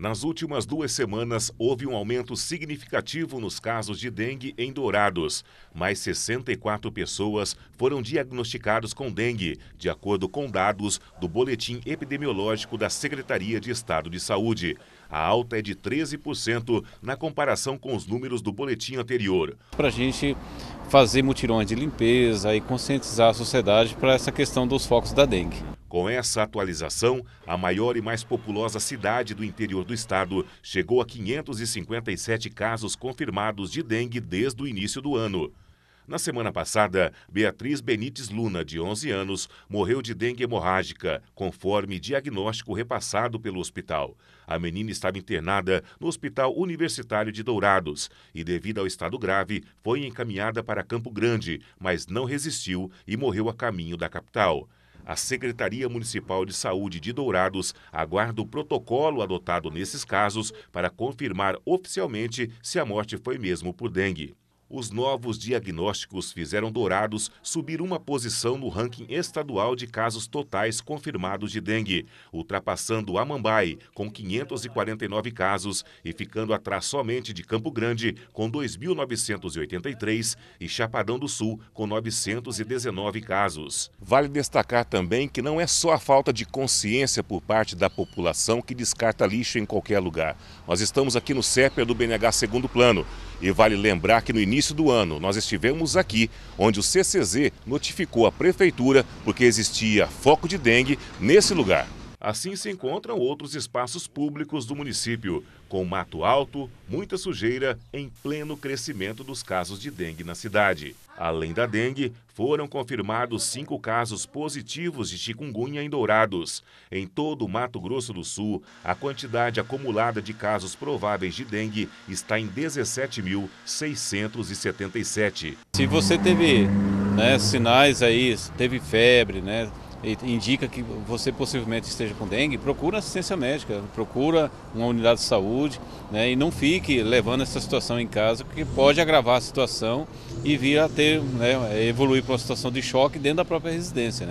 Nas últimas duas semanas, houve um aumento significativo nos casos de dengue em Dourados. Mais 64 pessoas foram diagnosticadas com dengue, de acordo com dados do Boletim Epidemiológico da Secretaria de Estado de Saúde. A alta é de 13% na comparação com os números do boletim anterior. Para a gente fazer mutirões de limpeza e conscientizar a sociedade para essa questão dos focos da dengue. Com essa atualização, a maior e mais populosa cidade do interior do estado chegou a 557 casos confirmados de dengue desde o início do ano. Na semana passada, Beatriz Benites Luna, de 11 anos, morreu de dengue hemorrágica, conforme diagnóstico repassado pelo hospital. A menina estava internada no Hospital Universitário de Dourados e, devido ao estado grave, foi encaminhada para Campo Grande, mas não resistiu e morreu a caminho da capital a Secretaria Municipal de Saúde de Dourados aguarda o protocolo adotado nesses casos para confirmar oficialmente se a morte foi mesmo por dengue os novos diagnósticos fizeram Dourados subir uma posição no ranking estadual de casos totais confirmados de dengue, ultrapassando Amambai, com 549 casos, e ficando atrás somente de Campo Grande, com 2.983, e Chapadão do Sul, com 919 casos. Vale destacar também que não é só a falta de consciência por parte da população que descarta lixo em qualquer lugar. Nós estamos aqui no CEPER do BNH Segundo Plano, e vale lembrar que no início início do ano, nós estivemos aqui, onde o CCZ notificou a prefeitura porque existia foco de dengue nesse lugar. Assim se encontram outros espaços públicos do município, com mato alto, muita sujeira, em pleno crescimento dos casos de dengue na cidade. Além da dengue, foram confirmados cinco casos positivos de chikungunya em Dourados. Em todo o Mato Grosso do Sul, a quantidade acumulada de casos prováveis de dengue está em 17.677. Se você teve né, sinais aí, teve febre, né, indica que você possivelmente esteja com dengue, procura assistência médica, procura uma unidade de saúde né, e não fique levando essa situação em casa, porque pode agravar a situação e vir a ter, né, evoluir para uma situação de choque dentro da própria residência. Né.